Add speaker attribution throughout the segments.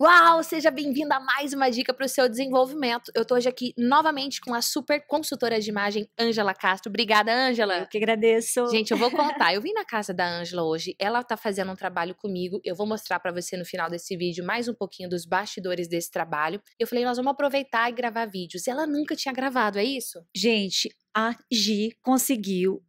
Speaker 1: Uau, seja bem-vinda a mais uma dica para o seu desenvolvimento. Eu estou hoje aqui novamente com a super consultora de imagem, Ângela Castro. Obrigada, Ângela. Eu que agradeço. Gente, eu vou contar. Eu vim na casa da Ângela hoje. Ela está fazendo um trabalho comigo. Eu vou mostrar para você no final desse vídeo mais um pouquinho dos bastidores desse trabalho. Eu falei, nós vamos aproveitar e gravar vídeos. Ela nunca tinha gravado,
Speaker 2: é isso? Gente, a conseguiu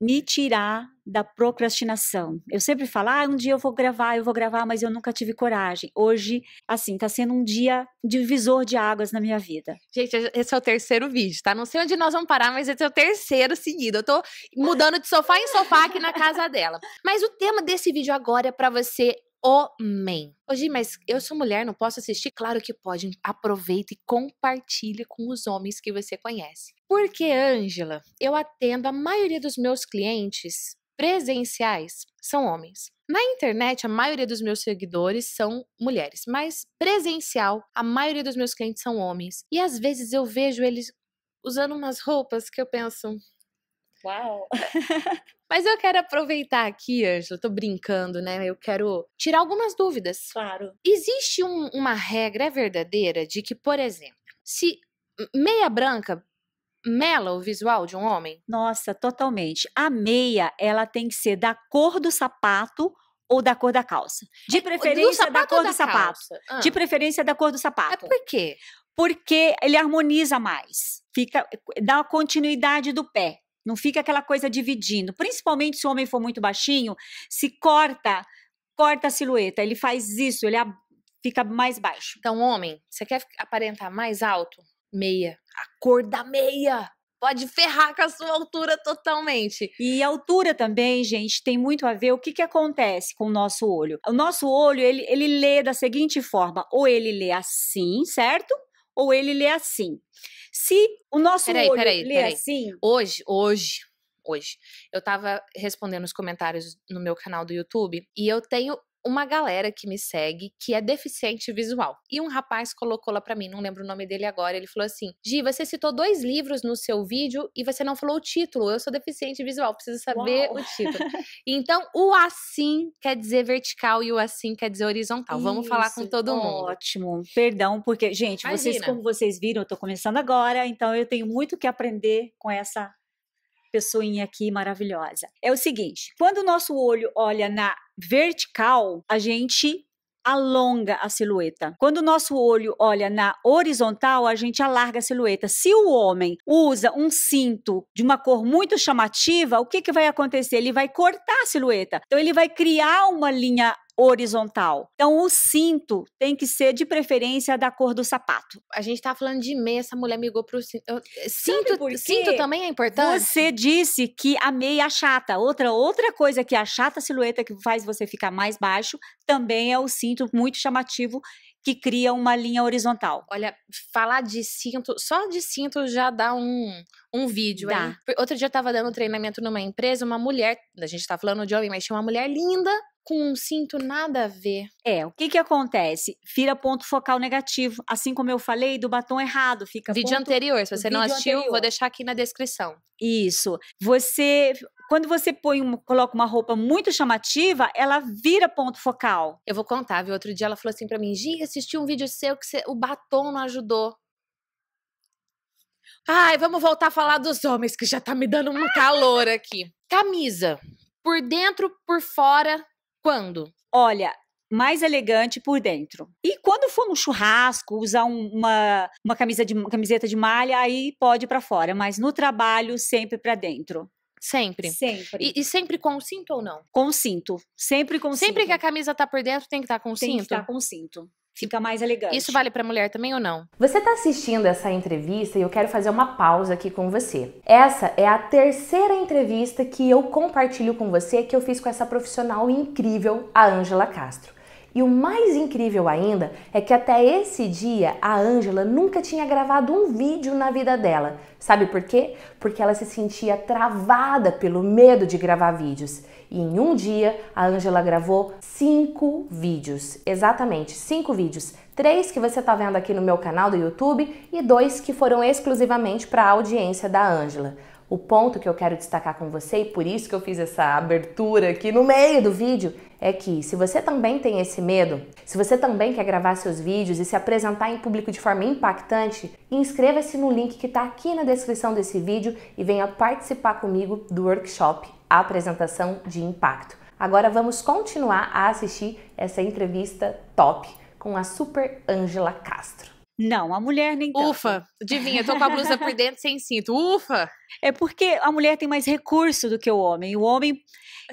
Speaker 2: me tirar da procrastinação. Eu sempre falo, ah, um dia eu vou gravar, eu vou gravar, mas eu nunca tive coragem. Hoje, assim, tá sendo um dia divisor de águas na minha vida. Gente, esse é o terceiro vídeo,
Speaker 1: tá? Não sei onde nós vamos parar, mas esse é o terceiro seguido. Eu tô mudando de sofá em sofá aqui na casa dela. Mas o tema desse vídeo agora é para você homem. Hoje, mas eu sou mulher, não posso assistir? Claro que pode. Aproveita e compartilha com os homens que você conhece. Porque, Ângela, eu atendo a maioria dos meus clientes presenciais são homens. Na internet, a maioria dos meus seguidores são mulheres, mas presencial, a maioria dos meus clientes são homens. E às vezes eu vejo eles usando umas roupas que eu penso,
Speaker 2: Uau!
Speaker 1: Mas eu quero aproveitar aqui, Angela, tô brincando, né? Eu quero tirar algumas dúvidas. Claro. Existe um, uma regra, verdadeira, de que, por exemplo, se meia branca
Speaker 2: mela o visual de um homem? Nossa, totalmente. A meia, ela tem que ser da cor do sapato ou da cor da calça. De é, preferência da cor da do sapato. Ah. De preferência da cor do é sapato. É por quê? Porque ele harmoniza mais. Fica dá a continuidade do pé. Não fica aquela coisa dividindo. Principalmente se o homem for muito baixinho, se corta, corta a silhueta. Ele faz isso, ele fica mais baixo. Então, homem, você quer aparentar mais alto? Meia. A cor da meia! Pode ferrar com a sua altura totalmente. E a altura também, gente, tem muito a ver o que, que acontece com o nosso olho. O nosso olho, ele, ele lê da seguinte forma: ou ele lê assim, certo? ou ele lê assim. Se o nosso peraí, olho peraí, lê peraí. assim...
Speaker 1: Hoje, hoje, hoje, eu tava respondendo os comentários no meu canal do YouTube e eu tenho uma galera que me segue que é deficiente visual. E um rapaz colocou lá para mim, não lembro o nome dele agora, ele falou assim: "Gi, você citou dois livros no seu vídeo e você não falou o título. Eu sou deficiente visual, preciso saber Uau. o título".
Speaker 2: então, o assim quer dizer vertical e o assim quer dizer horizontal. Isso, Vamos falar com todo ótimo. mundo. Ótimo. Perdão porque, gente, Imagina. vocês como vocês viram, eu tô começando agora, então eu tenho muito que aprender com essa pessoinha aqui maravilhosa. É o seguinte: quando o nosso olho olha na vertical, a gente alonga a silhueta. Quando o nosso olho olha na horizontal, a gente alarga a silhueta. Se o homem usa um cinto de uma cor muito chamativa, o que, que vai acontecer? Ele vai cortar a silhueta. Então, ele vai criar uma linha horizontal. Então, o cinto tem que ser de preferência da cor do sapato.
Speaker 1: A gente tá falando de meia, essa mulher migou pro eh, cinto.
Speaker 2: cinto, cinto também é importante? Você disse que a meia achata. É outra, outra coisa que achata a silhueta que faz você ficar mais baixo também é o cinto muito chamativo que cria uma linha horizontal. Olha, falar de cinto, só de cinto já dá
Speaker 1: um, um vídeo. Dá. Aí. Outro dia eu tava dando treinamento numa empresa, uma mulher, a gente tá falando de homem, mas tinha uma mulher linda, com um cinto nada a ver.
Speaker 2: É, o que que acontece? Vira ponto focal negativo, assim como eu falei do batom errado, fica Vídeo ponto... anterior, se você não assistiu, anterior. vou deixar aqui na descrição. Isso. Você quando você põe uma, coloca uma roupa muito chamativa, ela vira ponto focal. Eu vou contar, viu? Outro dia ela falou assim para mim: Gi,
Speaker 1: assisti um vídeo seu que você, o batom não ajudou. Ai, vamos voltar a falar dos homens, que já tá me dando um calor aqui. Camisa. Por
Speaker 2: dentro, por fora, quando? Olha, mais elegante por dentro. E quando for no churrasco, usar uma, uma, camisa de, uma camiseta de malha, aí pode para fora, mas no trabalho sempre para dentro. Sempre. Sempre. E, e, sempre com cinto ou não? Com cinto. Sempre com sempre cinto. Sempre que a camisa tá por dentro, tem que tá estar tá com o cinto? Tem que estar tá
Speaker 1: com cinto. Fica mais elegante. Isso vale para mulher também ou não? Você está assistindo essa entrevista e eu quero fazer uma pausa aqui com você. Essa é a terceira entrevista que eu compartilho com você que eu fiz com essa profissional incrível, a Ângela Castro. E o mais incrível ainda é que até esse dia a Ângela nunca tinha gravado um vídeo na vida dela. Sabe por quê? Porque ela se sentia travada pelo medo de gravar vídeos. E em um dia a Ângela gravou cinco vídeos. Exatamente, cinco vídeos. Três que você está vendo aqui no meu canal do YouTube e dois que foram exclusivamente para a audiência da Ângela. O ponto que eu quero destacar com você, e por isso que eu fiz essa abertura aqui no meio do vídeo, é que se você também tem esse medo, se você também quer gravar seus vídeos e se apresentar em público de forma impactante, inscreva-se no link que está aqui na descrição desse vídeo e venha participar comigo do workshop a Apresentação de Impacto. Agora vamos continuar a assistir essa entrevista top com a super Ângela Castro.
Speaker 2: Não, a mulher nem tanto. Ufa, adivinha, tô com a blusa por dentro sem cinto. Ufa! É porque a mulher tem mais recurso do que o homem. O homem,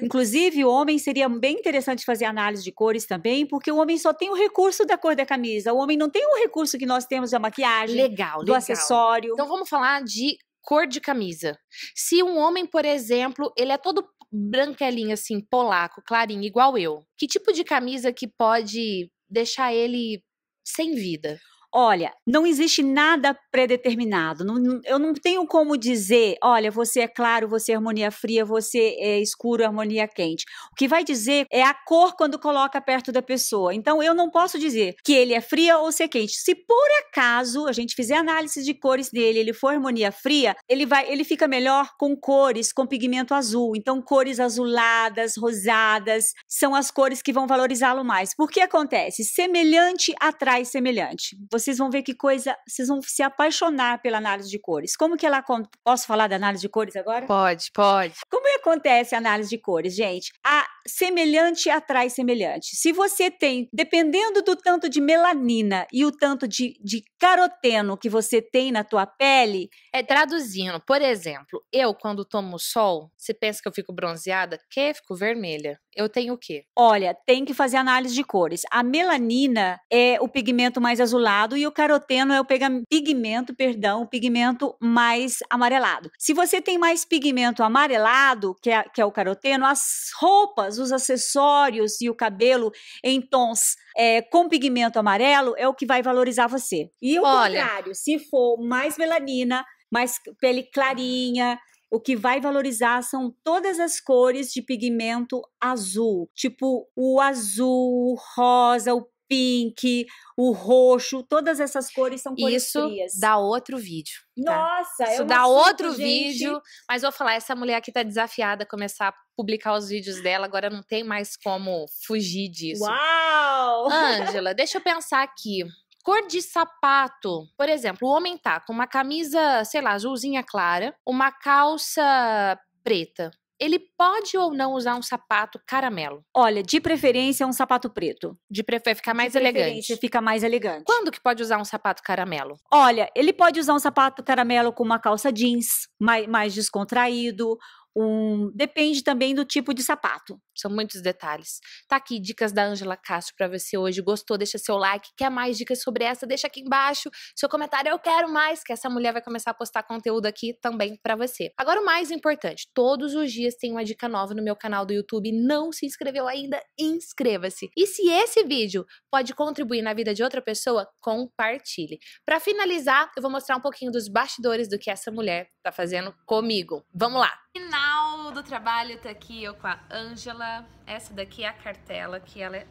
Speaker 2: inclusive, o homem seria bem interessante fazer análise de cores também, porque o homem só tem o recurso da cor da camisa. O homem não tem o recurso que nós temos da maquiagem, legal, do legal. acessório. Então vamos falar de
Speaker 1: cor de camisa. Se um homem, por exemplo, ele é todo branquelinho assim, polaco, clarinho, igual eu, que tipo de camisa que pode deixar ele
Speaker 2: sem vida? olha, não existe nada predeterminado. Não, eu não tenho como dizer, olha, você é claro, você é harmonia fria, você é escuro, harmonia quente. O que vai dizer é a cor quando coloca perto da pessoa. Então, eu não posso dizer que ele é fria ou se é quente. Se por acaso a gente fizer análise de cores dele, ele for harmonia fria, ele vai, ele fica melhor com cores com pigmento azul. Então, cores azuladas, rosadas, são as cores que vão valorizá-lo mais. Porque acontece, semelhante atrai semelhante. Você vocês vão ver que coisa, vocês vão se apaixonar pela análise de cores. Como que ela posso falar da análise de cores agora? Pode, pode. Como é acontece a análise de cores, gente? A semelhante atrai semelhante. Se você tem, dependendo do tanto de melanina e o tanto de, de caroteno que você tem na tua pele. É
Speaker 1: traduzindo, por exemplo, eu quando tomo sol, você pensa que eu fico bronzeada? Que fico
Speaker 2: vermelha. Eu tenho o quê? Olha, tem que fazer análise de cores. A melanina é o pigmento mais azulado e o caroteno é o pigmento, perdão, o pigmento mais amarelado. Se você tem mais pigmento amarelado, que é, que é o caroteno, as roupas roupas, os acessórios e o cabelo em tons é, com pigmento amarelo é o que vai valorizar você. E o contrário, se for mais melanina, mais pele clarinha, o que vai valorizar são todas as cores de pigmento azul, tipo o azul, o rosa, o pink, o roxo, todas essas cores são cores Isso frias. Isso dá outro vídeo.
Speaker 1: Tá? Nossa, Isso é um dá assunto, outro gente... vídeo, mas vou falar, essa mulher aqui tá desafiada a começar a publicar os vídeos dela, agora não tem mais como fugir disso.
Speaker 2: Uau! Ângela,
Speaker 1: deixa eu pensar aqui. Cor de sapato. Por exemplo, o homem tá com uma camisa, sei lá, azulzinha clara, uma calça preta ele pode ou não usar um
Speaker 2: sapato caramelo? Olha, de preferência um sapato preto. De preferência fica mais de elegante. Fica mais elegante. Quando que pode usar um sapato caramelo? Olha, ele pode usar um sapato caramelo com uma calça jeans, mais, mais descontraído, um, depende também do tipo de sapato
Speaker 1: são muitos detalhes. Tá aqui dicas da Angela Castro para você hoje. Gostou? Deixa seu like. Quer mais dicas sobre essa? Deixa aqui embaixo. Seu comentário, eu quero mais, que essa mulher vai começar a postar conteúdo aqui também para você. Agora o mais importante, todos os dias tem uma dica nova no meu canal do YouTube. Não se inscreveu ainda? Inscreva-se. E se esse vídeo pode contribuir na vida de outra pessoa, compartilhe. Para finalizar, eu vou mostrar um pouquinho dos bastidores do que essa mulher tá fazendo comigo. Vamos lá. Final do trabalho tá aqui eu com a Ângela. Essa daqui é a cartela que ela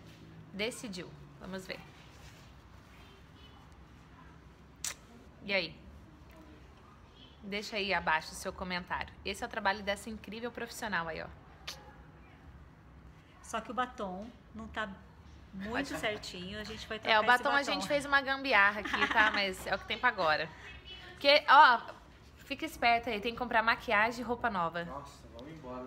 Speaker 1: decidiu. Vamos ver. E aí? Deixa aí abaixo o seu comentário. Esse é o trabalho dessa incrível profissional aí, ó.
Speaker 2: Só que o batom não tá muito certinho. A gente vai é, trocar É, o batom, batom, a gente fez uma
Speaker 1: gambiarra aqui, tá? Mas é o que tem pra agora. Porque, ó, fica esperta aí, tem que comprar maquiagem e roupa nova. Nossa. for